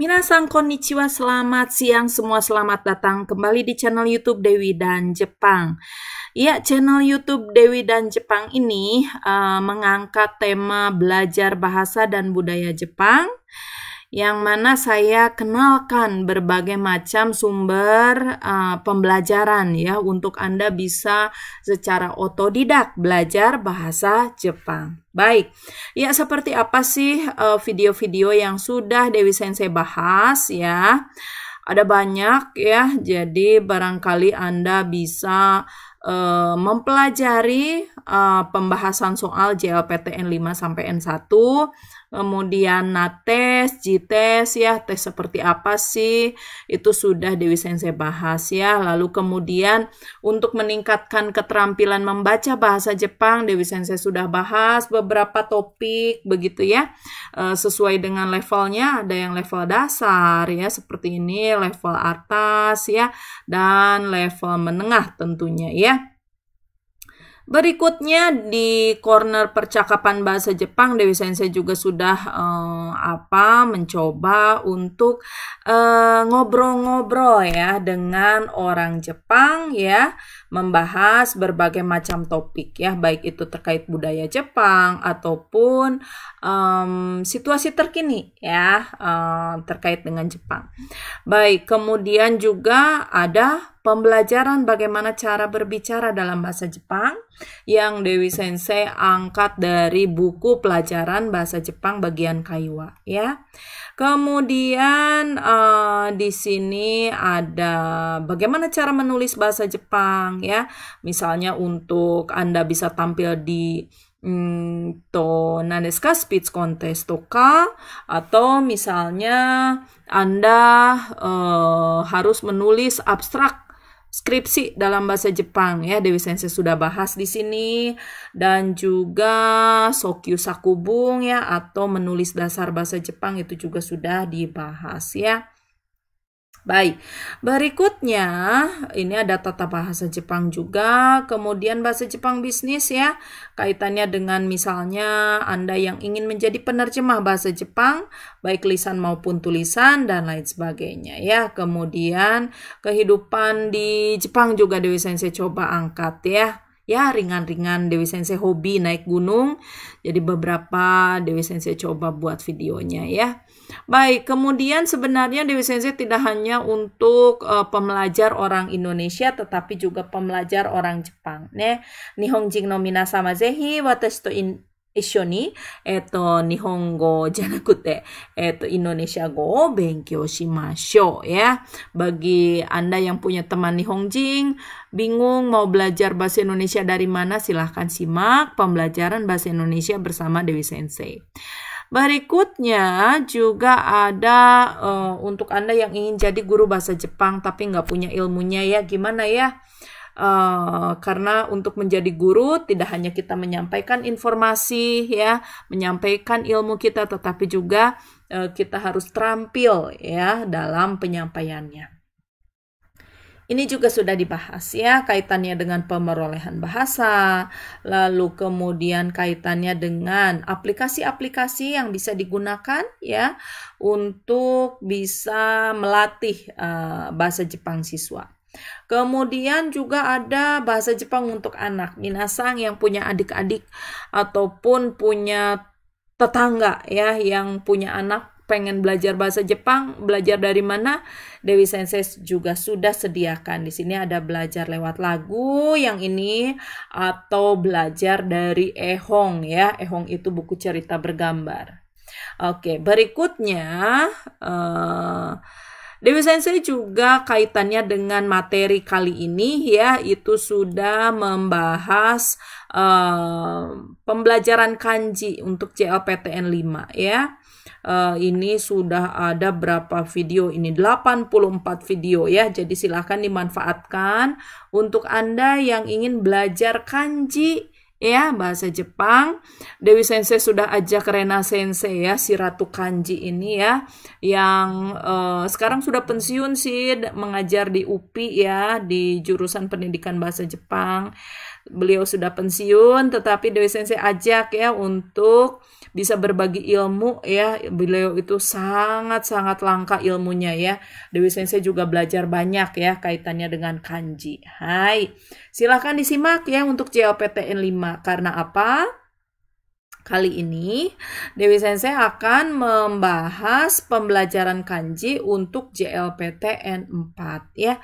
Minasang konnichiwa, selamat siang semua, selamat datang kembali di channel YouTube Dewi dan Jepang. Ya, channel YouTube Dewi dan Jepang ini uh, mengangkat tema belajar bahasa dan budaya Jepang yang mana saya kenalkan berbagai macam sumber uh, pembelajaran ya untuk Anda bisa secara otodidak belajar bahasa Jepang. Baik, ya seperti apa sih eh, video-video uh, yang sudah Dewi Sensei bahas ya? Ada banyak ya, jadi barangkali Anda bisa uh, mempelajari uh, pembahasan soal JLPTN 5 sampai N1 kemudian nates, jites ya, tes seperti apa sih? Itu sudah Dewi Sensei bahas ya. Lalu kemudian untuk meningkatkan keterampilan membaca bahasa Jepang, Dewi Sensei sudah bahas beberapa topik begitu ya. Eh, sesuai dengan levelnya, ada yang level dasar ya seperti ini, level atas ya dan level menengah tentunya ya. Berikutnya di corner percakapan bahasa Jepang Dewi Sensei juga sudah eh, apa mencoba untuk eh, ngobrol-ngobrol eh, ya dengan orang Jepang ya membahas berbagai macam topik ya baik itu terkait budaya Jepang ataupun um, situasi terkini ya um, terkait dengan Jepang. Baik, kemudian juga ada pembelajaran bagaimana cara berbicara dalam bahasa Jepang yang Dewi Sensei angkat dari buku pelajaran bahasa Jepang bagian Kaiwa ya. Kemudian uh, di sini ada bagaimana cara menulis bahasa Jepang ya. Misalnya untuk Anda bisa tampil di mm, speech contest toka atau misalnya Anda uh, harus menulis abstrak skripsi dalam bahasa Jepang ya Dewi Sensei sudah bahas di sini dan juga Sokyu Sakubung ya atau menulis dasar bahasa Jepang itu juga sudah dibahas ya. Baik, berikutnya ini ada tata bahasa Jepang juga, kemudian bahasa Jepang bisnis ya, kaitannya dengan misalnya Anda yang ingin menjadi penerjemah bahasa Jepang, baik lisan maupun tulisan dan lain sebagainya ya. Kemudian kehidupan di Jepang juga Dewi Sensei coba angkat ya ya ringan-ringan Dewi Sensei hobi naik gunung. Jadi beberapa Dewi Sensei coba buat videonya ya. Baik, kemudian sebenarnya Dewi Sensei tidak hanya untuk uh, pembelajar orang Indonesia tetapi juga pemelajar orang Jepang. Ne, Nihonjin no minasama sama zehi watashi to in ya Bagi Anda yang punya teman Nihongjing, bingung mau belajar bahasa Indonesia dari mana, silahkan simak pembelajaran bahasa Indonesia bersama Dewi Sensei. Berikutnya juga ada uh, untuk Anda yang ingin jadi guru bahasa Jepang tapi nggak punya ilmunya ya gimana ya? Uh, karena untuk menjadi guru tidak hanya kita menyampaikan informasi ya, menyampaikan ilmu kita tetapi juga uh, kita harus terampil ya dalam penyampaiannya. Ini juga sudah dibahas ya kaitannya dengan pemerolehan bahasa, lalu kemudian kaitannya dengan aplikasi-aplikasi yang bisa digunakan ya untuk bisa melatih uh, bahasa Jepang siswa. Kemudian juga ada bahasa Jepang untuk anak. Minasang yang punya adik-adik ataupun punya tetangga ya yang punya anak pengen belajar bahasa Jepang, belajar dari mana? Dewi Sensei juga sudah sediakan. Di sini ada belajar lewat lagu yang ini atau belajar dari ehong ya. Ehong itu buku cerita bergambar. Oke, berikutnya uh, Dewi Sensei juga kaitannya dengan materi kali ini ya itu sudah membahas uh, pembelajaran kanji untuk CLPTN 5 ya uh, ini sudah ada berapa video ini 84 video ya jadi silahkan dimanfaatkan untuk anda yang ingin belajar kanji ya bahasa Jepang. Dewi Sensei sudah ajak Rena Sensei ya si Ratu Kanji ini ya yang uh, sekarang sudah pensiun sih mengajar di UPI ya di jurusan pendidikan bahasa Jepang beliau sudah pensiun tetapi Dewi Sensei ajak ya untuk bisa berbagi ilmu ya beliau itu sangat-sangat langka ilmunya ya Dewi Sensei juga belajar banyak ya kaitannya dengan kanji hai silahkan disimak ya untuk JLPTN 5 karena apa? Kali ini Dewi Sensei akan membahas pembelajaran kanji untuk JLPTN 4 ya.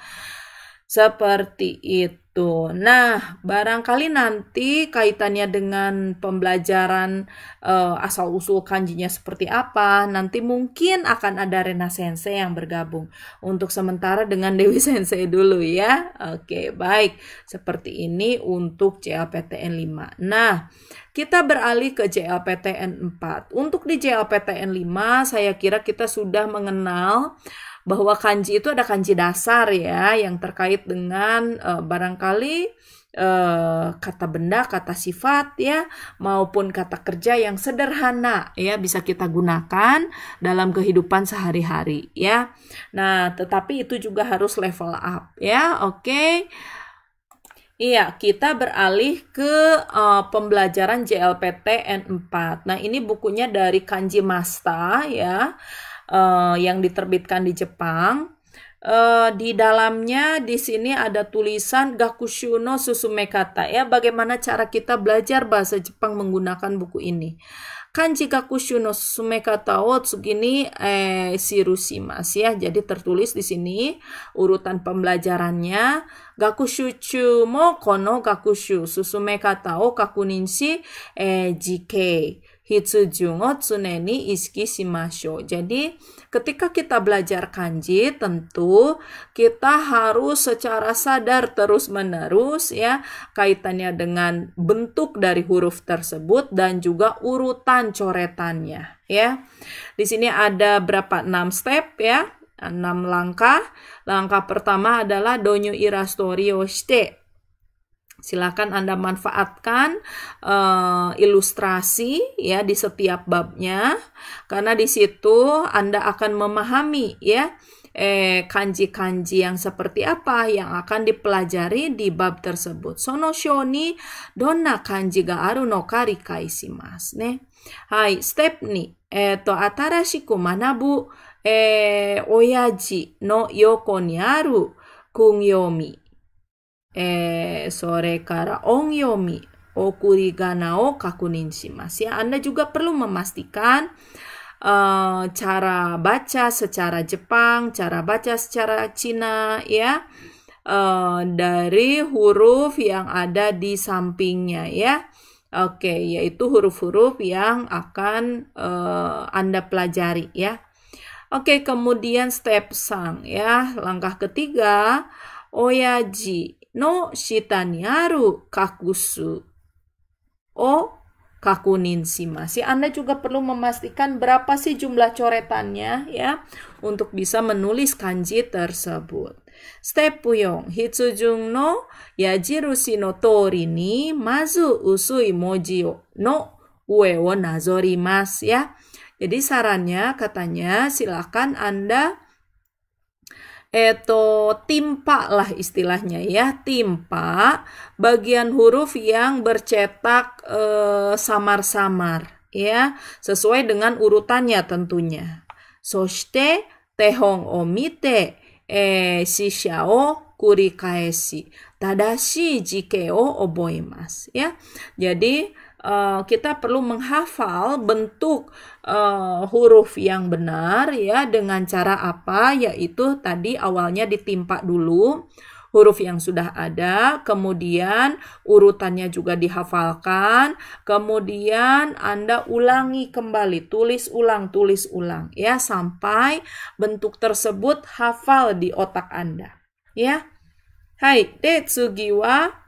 Seperti itu gitu. Nah, barangkali nanti kaitannya dengan pembelajaran uh, asal-usul kanjinya seperti apa, nanti mungkin akan ada Rena Sensei yang bergabung. Untuk sementara dengan Dewi Sensei dulu ya. Oke, baik. Seperti ini untuk JLPTN 5. Nah, kita beralih ke JLPTN 4. Untuk di JLPTN 5, saya kira kita sudah mengenal bahwa kanji itu ada kanji dasar ya yang terkait dengan uh, barangkali uh, kata benda, kata sifat ya maupun kata kerja yang sederhana ya bisa kita gunakan dalam kehidupan sehari-hari ya. Nah, tetapi itu juga harus level up ya. Oke. Okay? Iya, kita beralih ke uh, pembelajaran JLPT N4. Nah, ini bukunya dari Kanji Masta ya. Eh, yang diterbitkan di Jepang. Uh, di dalamnya di sini ada tulisan Gakushuno Kata. ya bagaimana cara kita belajar bahasa Jepang menggunakan buku ini. Kanji Gakushuno Kata wo tsugini eh sirusimas ya. Jadi tertulis di sini urutan pembelajarannya Gakushuchu mo kono Gakushu Susume wo kakuninshi eh jikei. Hitsujungo tsuneni iski shimasho. Jadi ketika kita belajar kanji tentu kita harus secara sadar terus-menerus ya kaitannya dengan bentuk dari huruf tersebut dan juga urutan coretannya ya. Di sini ada berapa 6 step ya. 6 langkah. Langkah pertama adalah donyo irastorio shite Silahkan Anda manfaatkan uh, ilustrasi ya di setiap babnya karena di situ Anda akan memahami ya eh kanji-kanji yang seperti apa yang akan dipelajari di bab tersebut. Sono shoni donna kanji ga aru no kari kaisimasu ne. Hai, step ni. Eto atarashiku manabu eh oyaji no yoko ni aru kunyomi E, sore えー、それから音読み、okurigana o kakunin shimasu ya. Anda juga perlu memastikan e, cara baca secara Jepang, cara baca secara Cina ya. Uh, dari huruf yang ada di sampingnya ya. Oke, okay, yaitu huruf-huruf yang akan uh, Anda pelajari ya. Oke, okay, kemudian step sang ya. Langkah ketiga, oyaji no shita ni aru kakusu o Anda juga perlu memastikan berapa sih jumlah coretannya ya untuk bisa menulis kanji tersebut. Step puyong hitsujung no yajirushi no tori ni mazu usui moji no ue wo nazorimasu ya. Jadi sarannya katanya silakan Anda eto timpa lah istilahnya ya timpa bagian huruf yang bercetak eh, samar-samar e, ya sesuai dengan urutannya tentunya. Soshite tehon omite e shisha o kurikaeshi tadashi jike o oboimasu ya. Jadi Eh, kita perlu menghafal bentuk uh, huruf yang benar ya dengan cara apa yaitu tadi awalnya ditimpa dulu huruf yang sudah ada, kemudian urutannya juga dihafalkan, kemudian Anda ulangi kembali, tulis ulang, tulis ulang ya sampai bentuk tersebut hafal di otak Anda. Ya. Hai, Tetsugiwa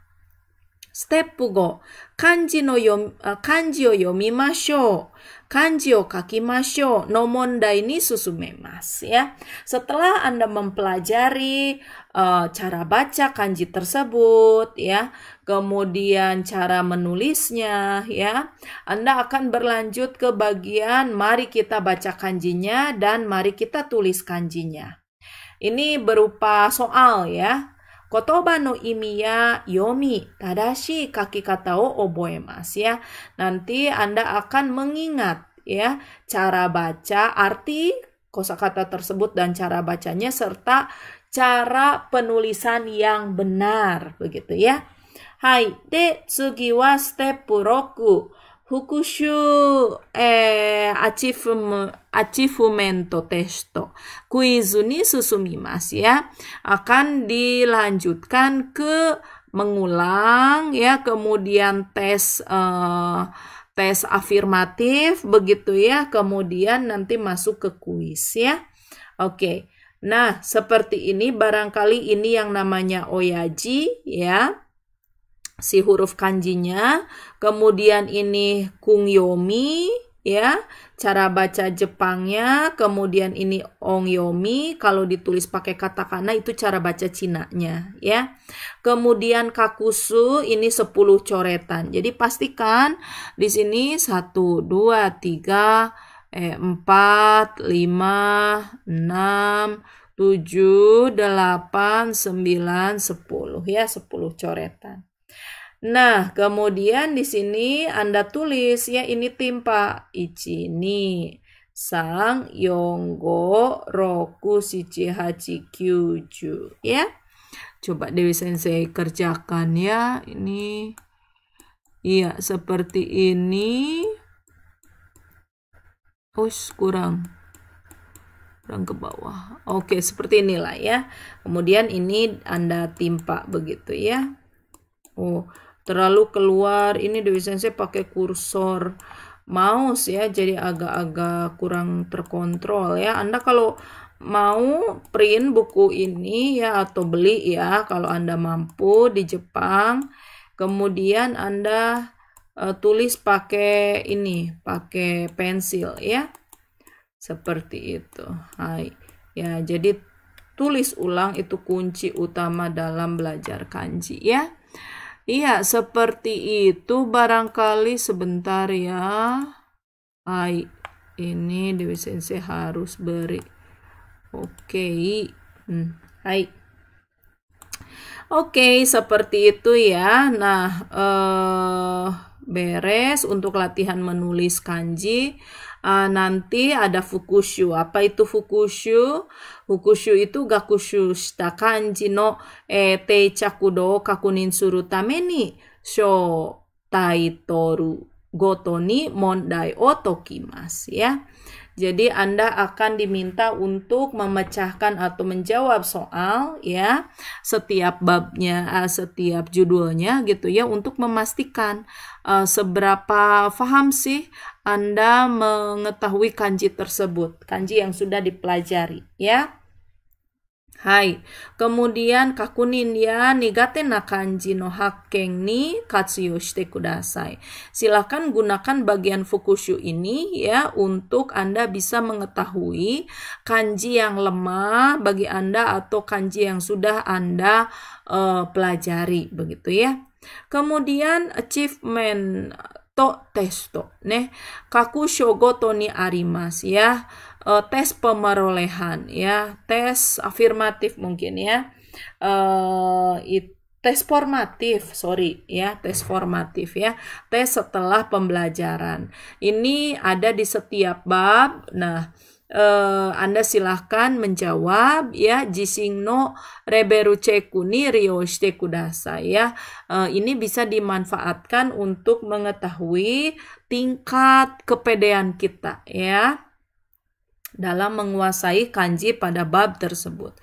ステップ5、漢字の読漢字を読みましょう。漢字を書きましょう。No ya. Setelah Anda mempelajari e, cara baca kanji tersebut ya, kemudian cara menulisnya ya, Anda akan berlanjut ke bagian mari kita baca kanjinya dan mari kita tulis kanjinya. Ini berupa soal ya. Ya, ya Nanti Anda akan mengingat ya cara baca arti kosakata tersebut dan cara bacanya serta cara penulisan yang benar begitu ya. Hai, de tsugi wa step roku. Hukushu eh, achievement, test. testo. ini susumi susumimas ya. Akan dilanjutkan ke mengulang ya, kemudian tes eh, tes afirmatif begitu ya. Kemudian nanti masuk ke kuis ya. Oke. Nah, seperti ini barangkali ini yang namanya oyaji ya si huruf kanjinya. Kemudian ini kung yomi, ya, cara baca Jepangnya, kemudian ini ong yomi, kalau ditulis pakai katakana itu cara baca Cinanya ya. Kemudian kakusu ini 10 coretan. Jadi pastikan di sini 1 2 3 eh 4 5 6 7 8 9 10 ya 10 coretan. Nah, kemudian di sini Anda tulis ya ini timpa ichini sang yonggo roku shichi hachi kyuju ya. Coba Dewi Sensei kerjakan ya ini. Iya, seperti ini. us kurang kurang ke bawah. Oke, seperti inilah ya. Kemudian ini Anda timpa begitu ya. Oh, terlalu keluar ini desain saya pakai kursor mouse ya jadi agak-agak kurang terkontrol ya Anda kalau mau print buku ini ya atau beli ya kalau Anda mampu di Jepang kemudian Anda uh, tulis pakai ini pakai pensil ya seperti itu Hai ya jadi tulis ulang itu kunci utama dalam belajar kanji ya Iya, seperti itu barangkali sebentar ya. Hai, ini Dewi Sensei harus beri. Oke. Okay. Hmm, Oke, okay, seperti itu ya. Nah, eh uh, beres untuk latihan menulis kanji. Uh, nanti ada fukushu. Apa itu fukushu? Fukushu itu gakushu shita kanji no eh, teichaku do kakunin suru tame ni shou taitoru goto ni mondai o tokimasu ya. Jadi Anda akan diminta untuk memecahkan atau menjawab soal ya setiap babnya, eh, setiap judulnya gitu ya untuk memastikan uh, seberapa paham sih Anda mengetahui kanji tersebut, kanji yang sudah dipelajari ya kemudian kakunin ya, no hakeng ni Hai. kanji kudasai. Silakan gunakan bagian fukushu ini ya untuk Anda bisa mengetahui kanji yang lemah bagi Anda atau kanji yang sudah Anda uh, pelajari begitu ya. Kemudian achievement to testo ne kaku shogo to ni arimas ya uh, tes pemerolehan ya, tes afirmatif mungkin ya. Uh, it, tes formatif, sorry ya, tes formatif ya, tes setelah pembelajaran. Ini ada di setiap bab. Nah, uh, Anda silahkan menjawab ya, jising no reberu cekuni rio kudasa ya. uh, ini bisa dimanfaatkan untuk mengetahui tingkat kepedean kita ya dalam menguasai kanji pada bab tersebut.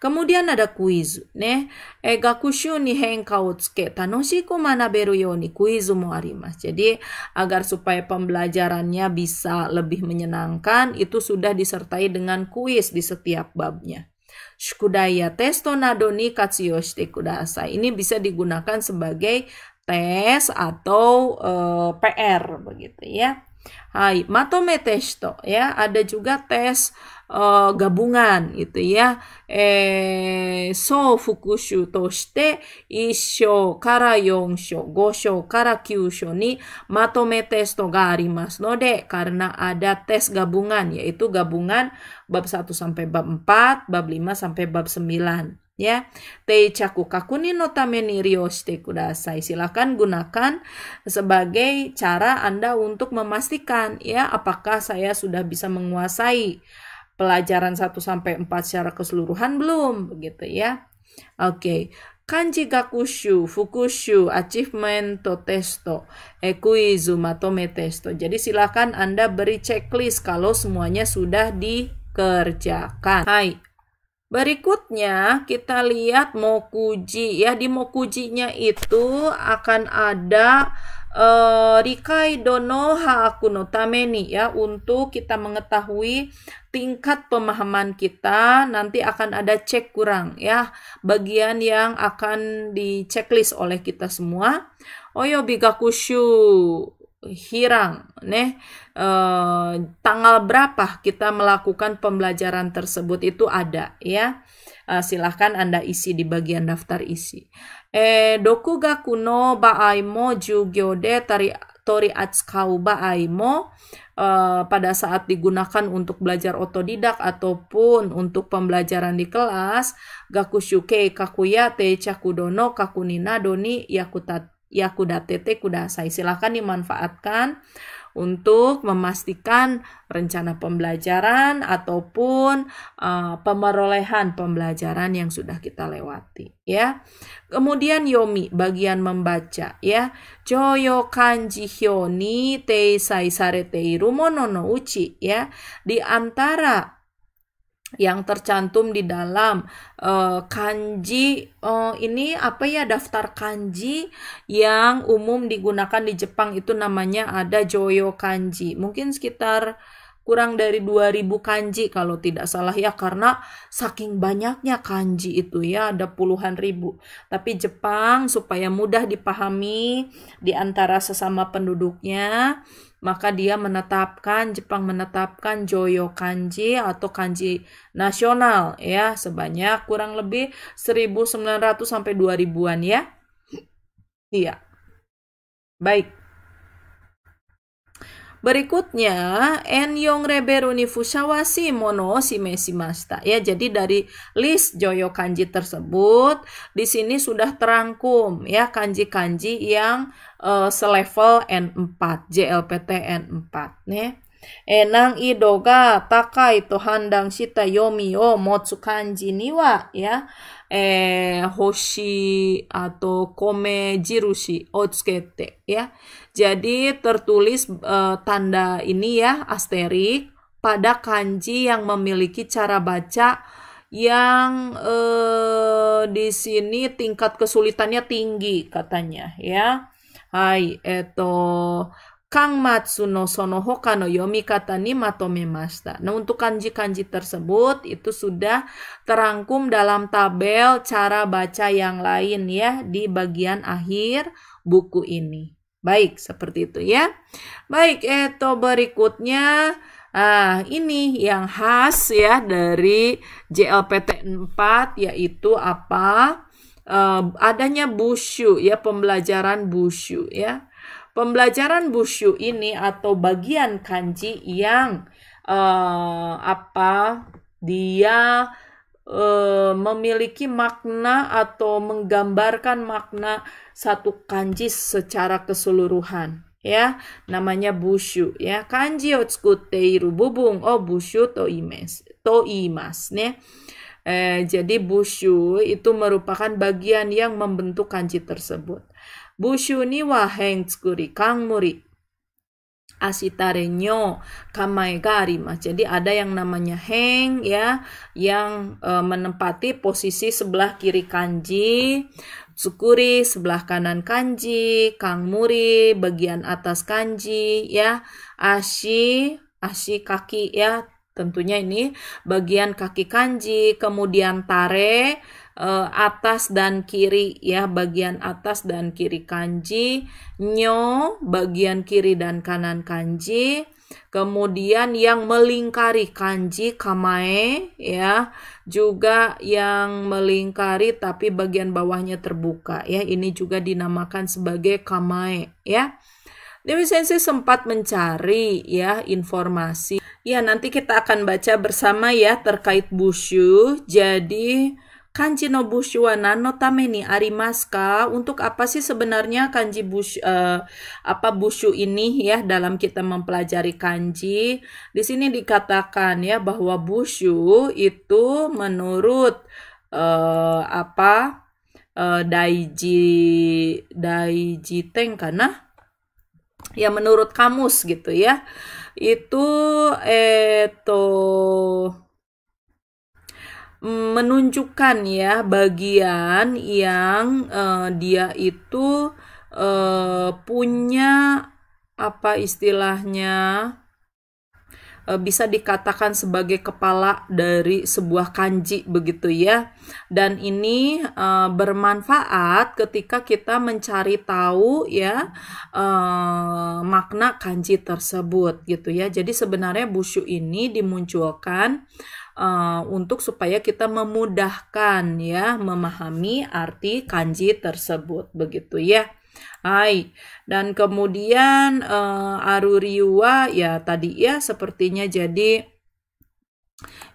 Kemudian ada kuis, ne. Eh, gakushu ni henka o tsuke tanoshiku manaberu yo ni kuisu mo arimas. Jadi agar supaya pembelajarannya bisa lebih menyenangkan itu sudah disertai dengan kuis di setiap babnya. Shukudaya testo nado ni katsuyo shite kudasai. Ini bisa digunakan sebagai tes atau uh, eh, PR begitu ya. Hai, ya, Ada juga tes uh, gabungan gitu ya. Eh, so fukushu toshite isho kara yonsho, gosho kara kyusho ni matome testo ga arimasu node karena ada tes gabungan yaitu gabungan bab 1 sampai bab 4, bab 5 sampai bab 9 ya. Teichaku kakuni no tame ni ryoshite kudasai. Silakan gunakan sebagai cara Anda untuk memastikan ya apakah saya sudah bisa menguasai pelajaran 1 sampai 4 secara keseluruhan belum begitu ya. Oke. Okay. Kanji gakushu, fukushu, achievement to testo, ekuizu, matome testo. Jadi silakan Anda beri checklist kalau semuanya sudah dikerjakan. Hai, Berikutnya kita lihat Mokuji ya di Mokujinya itu akan ada uh, Rikai Dono no Tameni ya untuk kita mengetahui tingkat pemahaman kita nanti akan ada cek kurang ya bagian yang akan di checklist oleh kita semua. Oyo bigakushu Hirang, ne? eh, tanggal berapa kita melakukan pembelajaran tersebut itu ada ya. Eh, silahkan Anda isi di bagian daftar isi. Eh, doku ga kuno baaimo jugyo de tari tori atsukau baaimo eh, pada saat digunakan untuk belajar otodidak ataupun untuk pembelajaran di kelas gakushuke kakuya te cakudono kakunina doni yakutat ya kuda TT kuda asai silahkan dimanfaatkan untuk memastikan rencana pembelajaran ataupun uh, pemerolehan pembelajaran yang sudah kita lewati ya. Kemudian yomi bagian membaca ya. Joyo kanji hyoni tei sai sare tei mono no uchi ya. Di antara yang tercantum di dalam uh, kanji uh, ini apa ya daftar kanji yang umum digunakan di Jepang itu namanya ada joyo kanji mungkin sekitar kurang dari 2000 kanji kalau tidak salah ya karena saking banyaknya kanji itu ya ada puluhan ribu tapi Jepang supaya mudah dipahami di antara sesama penduduknya maka dia menetapkan Jepang menetapkan Joyo Kanji atau Kanji nasional ya sebanyak kurang lebih 1900 sampai 2000-an ya. Iya. Baik. Berikutnya, en yong reberu ni mono si mesi masta Ya, jadi dari list joyo kanji tersebut, di sini sudah terangkum ya kanji-kanji yang uh, selevel N4, JLPT N4. Nih. Enang idoga takai tohandang handang shita yomi o motsu kanji niwa ya hoshi atau kome jirushi otsukete ya. Jadi tertulis e, tanda ini ya asterik pada kanji yang memiliki cara baca yang eh, di sini tingkat kesulitannya tinggi katanya ya. Hai, eto Kang Matsuno Sonohoka Hoka no Yomi kata ni Masta. Nah, untuk kanji-kanji tersebut itu sudah terangkum dalam tabel cara baca yang lain ya di bagian akhir buku ini. Baik, seperti itu ya. Baik, itu berikutnya Ah, ini yang khas ya dari JLPT 4 yaitu apa? Uh, adanya busyu ya pembelajaran busyu ya Pembelajaran busyu ini atau bagian kanji yang uh, apa dia uh, memiliki makna atau menggambarkan makna satu kanji secara keseluruhan ya namanya busyu ya kanji otsukuteiru bubung oh busyu to imes to imas ne eh, jadi busyu itu merupakan bagian yang membentuk kanji tersebut Bushu ni wa hen tsukuri muri asitare nyo kamai garima. Jadi ada yang namanya heng ya yang e, menempati posisi sebelah kiri kanji, tsukuri sebelah kanan kanji, kangmuri bagian atas kanji ya, ashi ashi kaki ya tentunya ini bagian kaki kanji, kemudian tare Eh, atas dan kiri ya bagian atas dan kiri kanji nyo bagian kiri dan kanan kanji kemudian yang melingkari kanji kamae ya juga yang melingkari tapi bagian bawahnya terbuka ya ini juga dinamakan sebagai kamae ya Dewi Sensei sempat mencari ya informasi. Ya nanti kita akan baca bersama ya terkait bushu. Jadi kanji no bushu nan no tame ni arimasu ka? Untuk apa sih sebenarnya kanji bush eh, uh, apa bushu ini ya dalam kita mempelajari kanji? Di sini dikatakan ya bahwa bushu itu menurut uh, apa uh, daiji daiji teng karena ya menurut kamus gitu ya. Itu eh menunjukkan ya bagian yang uh, dia itu uh, punya apa istilahnya eh, bisa dikatakan sebagai kepala dari sebuah kanji begitu ya. Dan ini uh, bermanfaat ketika kita mencari tahu ya uh, makna kanji tersebut gitu ya. Jadi sebenarnya busyu ini dimunculkan Eh, untuk supaya kita memudahkan ya memahami arti kanji tersebut begitu ya. Hai, dan kemudian uh, eh, aruriwa ya tadi ya sepertinya jadi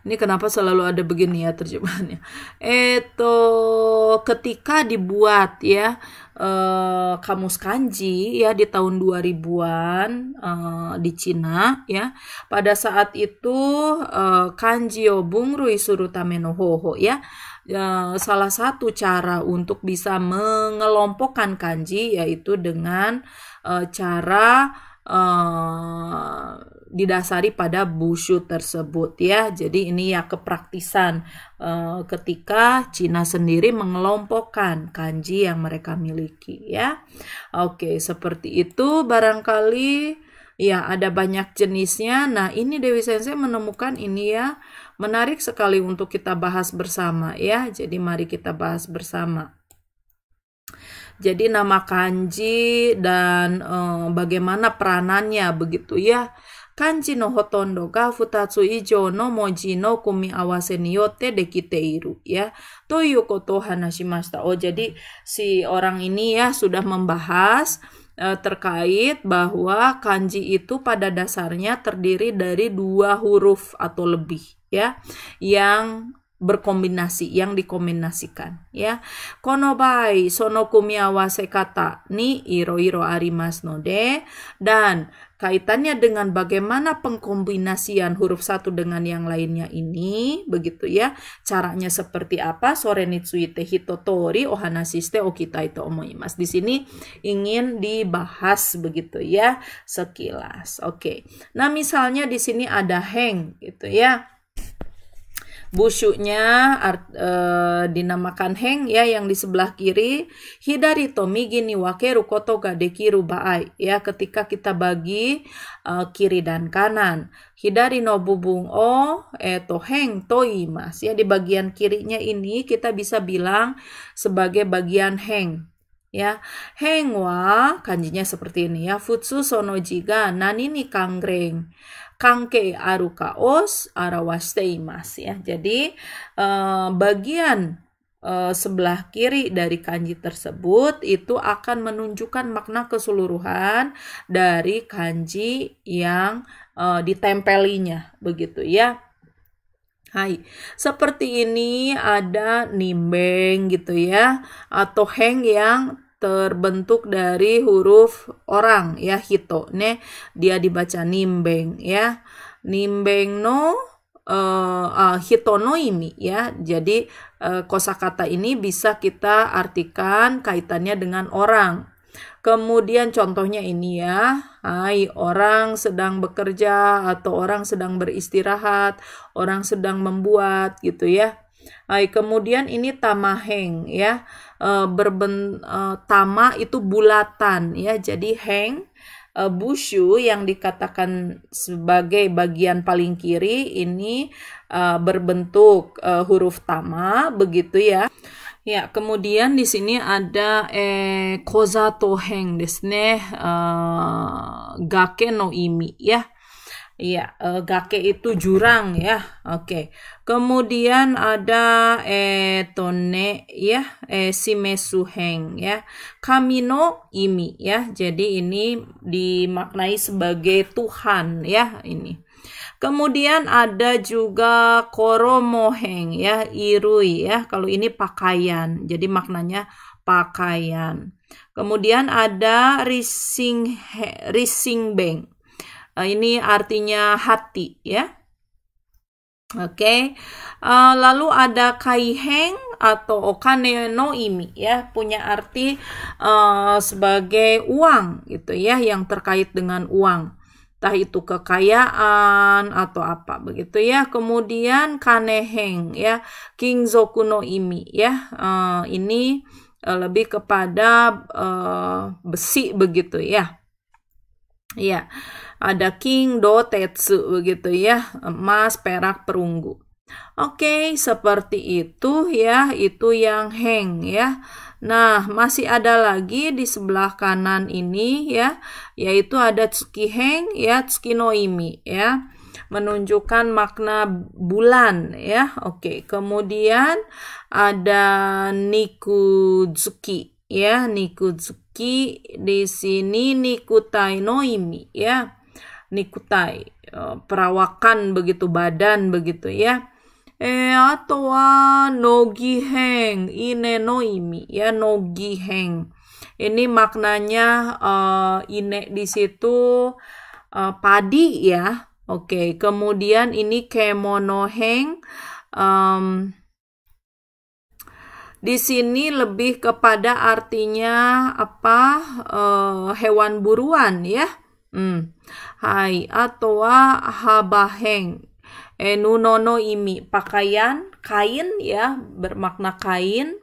ini kenapa selalu ada begini ya terjemahannya. Itu ketika dibuat ya eh, kamus kanji ya di tahun 2000-an eh, di Cina ya. Pada saat itu eh, kanji obung rui surutame no hoho ya. Eh, salah satu cara untuk bisa mengelompokkan kanji yaitu dengan eh, cara eh, didasari pada busu tersebut ya. Jadi ini ya kepraktisan e, ketika Cina sendiri mengelompokkan kanji yang mereka miliki ya. Oke, seperti itu barangkali ya ada banyak jenisnya. Nah, ini Dewi Sensei menemukan ini ya menarik sekali untuk kita bahas bersama ya. Jadi mari kita bahas bersama. Jadi nama kanji dan e, bagaimana peranannya begitu ya. Kanji no no kumi awase 漢字のほとんどが2つ以上の文字の組み合わせによってできている ya. つ以上の文字の組み合わせによってできている ya Oh jadi si orang ini ya sudah membahas uh, terkait bahwa kanji itu pada dasarnya terdiri dari dua huruf atau lebih ya yang berkombinasi yang dikombinasikan ya konobai sono kumiawa sekata ni iro iro arimas node dan kaitannya dengan bagaimana pengkombinasian huruf satu dengan yang lainnya ini begitu ya caranya seperti apa sore nitsuite hitotori ohanasiste kita itu omoimas di sini ingin dibahas begitu ya sekilas oke nah misalnya di sini ada heng gitu ya Busuknya art, e, dinamakan heng ya yang di sebelah kiri. Hidari tomi gini wakeru koto baai ya ketika kita bagi e, kiri dan kanan. Hidari no bubung o eh heng toi mas ya di bagian kirinya ini kita bisa bilang sebagai bagian heng ya heng wa kanjinya seperti ini ya futsu sono jiga nani kangreng kanke arukaos arawasteimas ya. Jadi eh, bagian eh, sebelah kiri dari kanji tersebut itu akan menunjukkan makna keseluruhan dari kanji yang eh, ditempelinya begitu ya. Hai, seperti ini ada nimbeng gitu ya, atau heng yang terbentuk dari huruf orang ya hito ne dia dibaca nimbeng ya nimbeng no uh, eh, uh, ah, imi ya jadi uh, kosakata ini bisa kita artikan kaitannya dengan orang Kemudian contohnya ini ya, hai orang sedang bekerja atau orang sedang beristirahat, orang sedang membuat gitu ya. Hai kemudian ini tamaheng ya uh, itu bulatan ya. Jadi heng uh, eh, yang dikatakan sebagai bagian paling kiri ini berbentuk huruf tama begitu ya. Ya, kemudian di sini ada eh koza toheng desne Uh, gake no imi ya. Iya, eh, gake itu jurang ya. Oke. Kemudian ada eh tone ya, eh simesuheng ya. Kamino imi ya. Jadi ini dimaknai sebagai Tuhan ya ini. Kemudian ada juga koromoheng ya, irui ya. Kalau ini pakaian. Jadi maknanya pakaian. Kemudian ada rising rising bank Eh, ini artinya hati ya. Oke, okay. uh, eh, lalu ada kaiheng atau okane no imi ya punya arti uh, sebagai uang gitu ya yang terkait dengan uang entah itu kekayaan atau apa begitu ya kemudian kaneheng ya kingzoku no imi ya uh, ini uh, lebih kepada uh, besi begitu ya ya ada king do tetsu begitu ya emas perak perunggu Oke, seperti itu ya, itu yang hang ya. Nah, masih ada lagi di sebelah kanan ini ya, yaitu ada tsuki Heng ya, tsuki noimi ya. Menunjukkan makna bulan ya. Oke, kemudian ada Nikuzuki ya, Nikuzuki di sini nikutai noimi ya nikutai eh, perawakan begitu badan begitu ya eh atau ah, nogi heng ine no imi ya nogi heng ini maknanya uh, ine di situ uh, padi ya oke okay. kemudian ini heng um, di sini lebih kepada artinya apa uh, hewan buruan ya hmm atau heng. enu nono imi. Pakaian, kain ya, bermakna kain.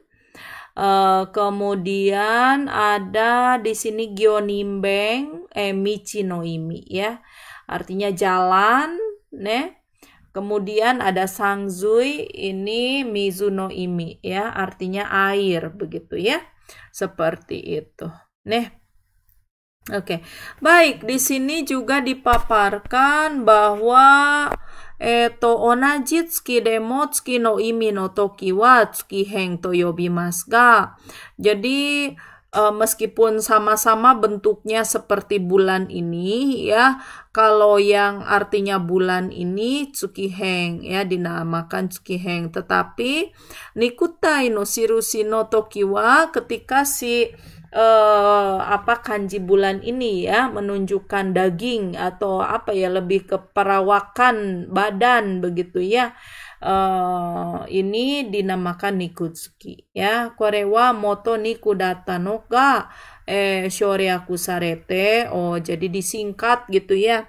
Uh, kemudian ada di sini gionimbeng, emi eh, cino imi ya. Artinya jalan, ne. Kemudian ada sangzui, ini mizuno imi ya. Artinya air, begitu ya. Seperti itu. Nih. Oke, okay. baik. Di sini juga dipaparkan bahwa eto onajitsuki demotsuki no imi no toki wa tsuki heng to yobimasu ga. Jadi e, meskipun sama-sama bentuknya seperti bulan ini ya, kalau yang artinya bulan ini tsuki heng ya dinamakan tsuki heng. Tetapi nikutai no shirushi no toki wa ketika si eh, apa kanji bulan ini ya menunjukkan daging atau apa ya lebih ke perawakan badan begitu ya. Uh, ini dinamakan nikutsuki ya korewa moto nikudata no ga eh aku sarete oh jadi disingkat gitu ya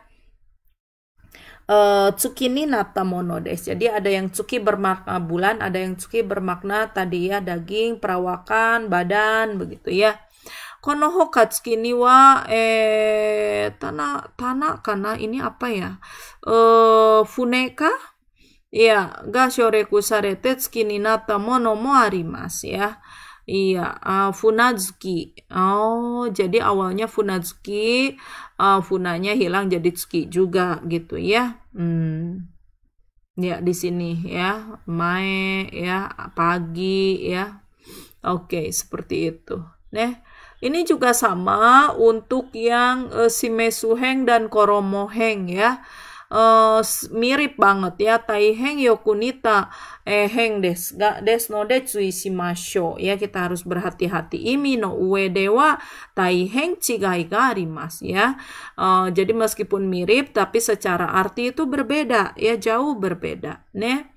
uh, tsuki ni nata monodes. Jadi ada yang tsuki bermakna bulan, ada yang tsuki bermakna tadi ya daging, perawakan, badan begitu ya. Kono wa eh tanak tanak kana ini apa ya? Eh funeka Iya, ga shoreku sarete tsuki ni natta mono mo arimasu ya. Iya, uh, Funazuki. Oh, jadi awalnya Funazuki, uh, Funanya hilang jadi Tsuki juga gitu ya. Hmm. Ya, di sini ya. mai ya, pagi ya. Oke, okay, seperti itu. Deh. Ini juga sama untuk yang uh, eh, mesuheng dan Koromoheng ya. Uh, mirip banget ya taiheng yokunita eheng eh, des ga des no de shimasho ya kita harus berhati-hati imi no ue dewa taiheng chigai ga arimasu ya uh, jadi meskipun mirip tapi secara arti itu berbeda ya jauh berbeda ne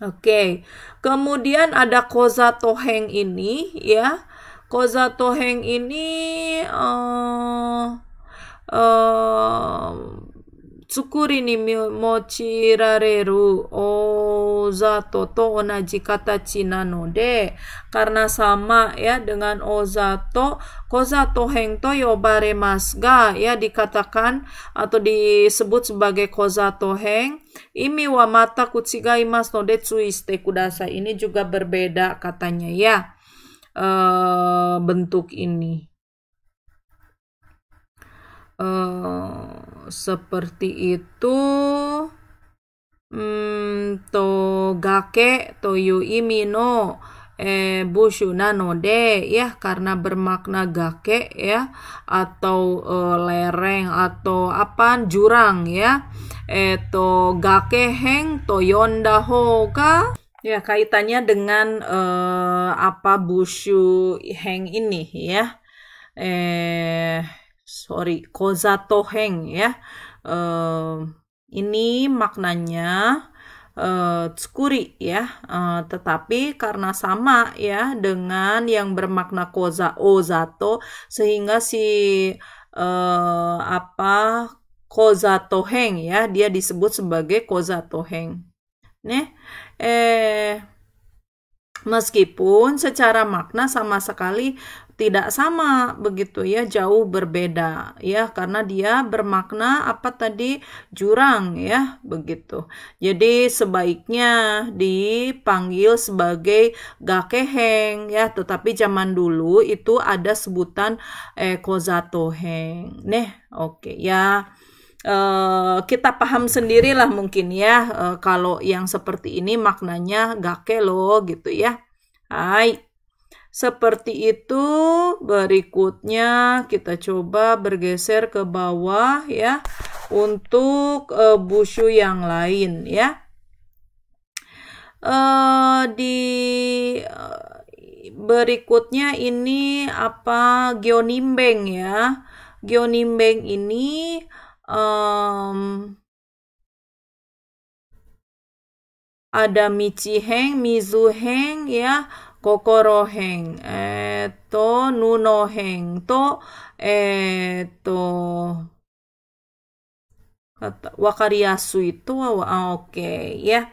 Oke, okay. kemudian ada koza toheng ini ya. Koza Toheng ini uh, eh, uh, eh, tsukuri ni mochirareru ozato to onaji katachi nanode karena sama ya dengan ozato kozato hengto bare masga, ya dikatakan atau disebut sebagai kozato heng imi wa mata kuchigai mas node de tsui kudasa ini juga berbeda katanya ya uh, bentuk ini uh, seperti itu um, to gake to yu no eh, bushu nanode ya karena bermakna gake ya atau uh, lereng atau apa jurang ya eto gake heng to yonda hoka Ya, kaitannya dengan uh, apa Bushu Heng ini ya. Eh sorry, Kozato Heng ya. Eh, ini maknanya eh, tsukuri ya. Eh, tetapi karena sama ya dengan yang bermakna koza ozato sehingga si eh, apa Kozato Heng ya, dia disebut sebagai Kozato Heng né? eh, meskipun secara makna sama sekali tidak sama begitu ya jauh berbeda ya karena dia bermakna apa tadi jurang ya begitu jadi sebaiknya dipanggil sebagai gakeheng ya tetapi zaman dulu itu ada sebutan eh, kozatoheng nih oke okay, ya Eh, kita paham sendirilah mungkin ya uh, kalau yang seperti ini maknanya gake lo gitu ya. Hai. Seperti itu berikutnya kita coba bergeser ke bawah ya untuk uh, eh, busu yang lain ya. Uh, di berikutnya ini apa geonimbeng ya. Geonimbeng ini um, ada Mizu Heng, ya, Heng, eto, Heng, to, eto, Wakariyasu itu, ah, ah, oke, okay, ya.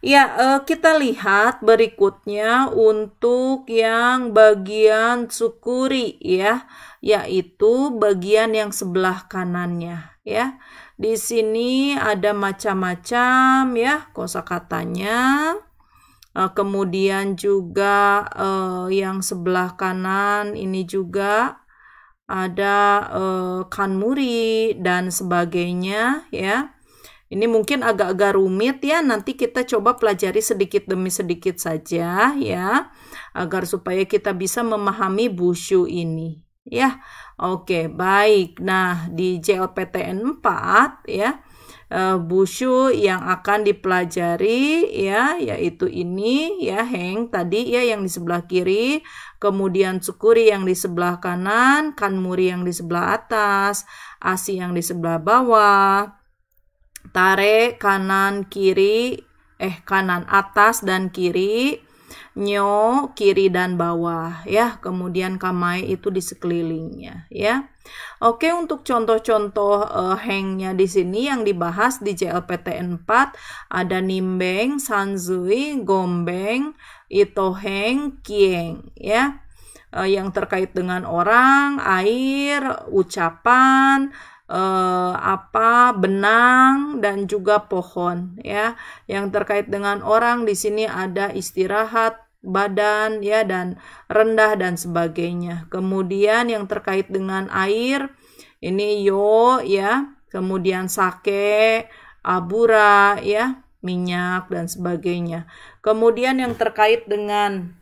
Ya, eh, kita lihat berikutnya untuk yang bagian sukuri ya, yaitu bagian yang sebelah kanannya ya. Di sini ada macam-macam ya kosakatanya. Eh, kemudian juga eh, yang sebelah kanan ini juga ada eh, kanmuri dan sebagainya ya. Ini mungkin agak-agak rumit ya, nanti kita coba pelajari sedikit demi sedikit saja ya, agar supaya kita bisa memahami busyu ini ya. Oke, baik. Nah, di JLPTN 4 ya eh, busu yang akan dipelajari ya yaitu ini ya heng tadi ya yang di sebelah kiri kemudian sukuri yang di sebelah kanan kanmuri yang di sebelah atas asi yang di sebelah bawah tare kanan kiri eh kanan atas dan kiri nyo kiri dan bawah ya kemudian kamai itu di sekelilingnya ya Oke untuk contoh-contoh uh, hangnya di sini yang dibahas di JLPT 4 ada nimbeng, sanzui, gombeng, heng kieng ya uh, yang terkait dengan orang, air, ucapan, Uh, apa benang dan juga pohon ya yang terkait dengan orang di sini ada istirahat badan ya dan rendah dan sebagainya. Kemudian yang terkait dengan air ini yo ya, kemudian sake, abura ya, minyak dan sebagainya. Kemudian yang terkait dengan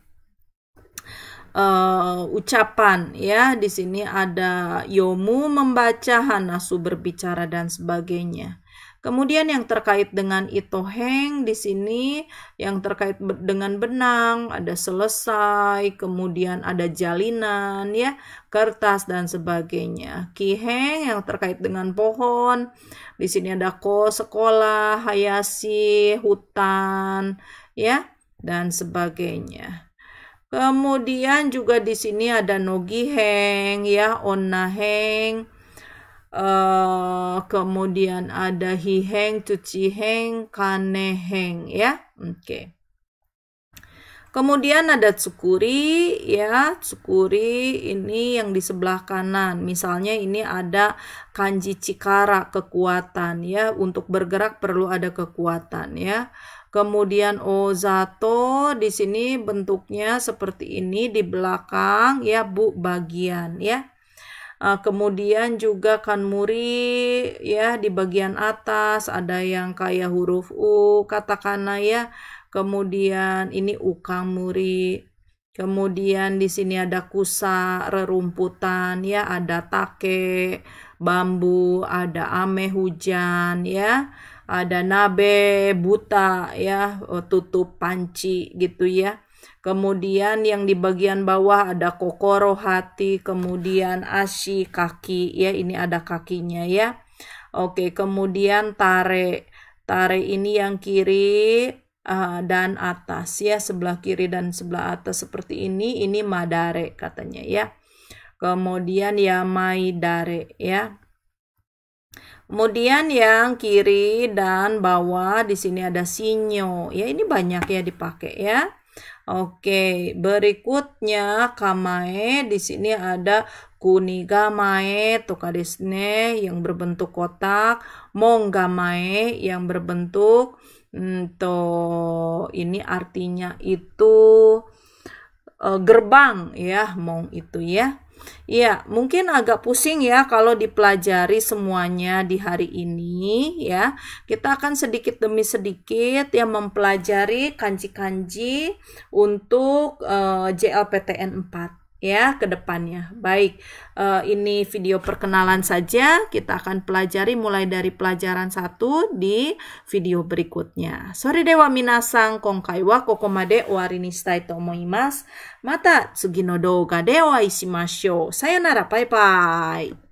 uh, ucapan ya di sini ada yomu membaca hanasu berbicara dan sebagainya Kemudian yang terkait dengan itoheng di sini yang terkait dengan benang, ada selesai, kemudian ada jalinan ya, kertas dan sebagainya. Kiheng yang terkait dengan pohon. Di sini ada ko, sekolah, hayashi, hutan ya dan sebagainya. Kemudian juga di sini ada nogiheng ya, onnaheng Eh, kemudian ada hiheng, kane-heng, ya. Oke. Okay. Kemudian ada tsukuri ya, tsukuri ini yang di sebelah kanan. Misalnya ini ada kanji cikara kekuatan ya, untuk bergerak perlu ada kekuatan ya. Kemudian ozato di sini bentuknya seperti ini di belakang ya bu bagian ya. Eh, kemudian juga kanmuri ya di bagian atas ada yang kayak huruf u katakana ya. Kemudian ini muri Kemudian di sini ada kusa, rerumputan ya, ada take, bambu, ada ame hujan ya, ada nabe buta ya, eh, tutup panci gitu ya. Kemudian yang di bagian bawah ada kokoro hati, kemudian asi kaki ya ini ada kakinya ya. Oke, kemudian tare. Tare ini yang kiri uh, dan atas ya, sebelah kiri dan sebelah atas seperti ini, ini madare katanya ya. Kemudian yamai dare ya. Kemudian yang kiri dan bawah di sini ada sinyo. Ya ini banyak ya dipakai ya. Oke, berikutnya kamae di sini ada kunigamae tokadesne yang berbentuk kotak, monggamae yang berbentuk to ini artinya itu eh, gerbang ya, mong itu ya. Iya, mungkin agak pusing ya kalau dipelajari semuanya di hari ini ya. Kita akan sedikit demi sedikit ya mempelajari kanji-kanji untuk uh, eh, JLPTN 4 ya ke depannya. Baik, uh, ini video perkenalan saja. Kita akan pelajari mulai dari pelajaran satu di video berikutnya. Sorry dewa minasang kongkai wa kokomade warinitai tomoimas. Mata suginodo ga dewa isimashou. Sayonara, bye-bye.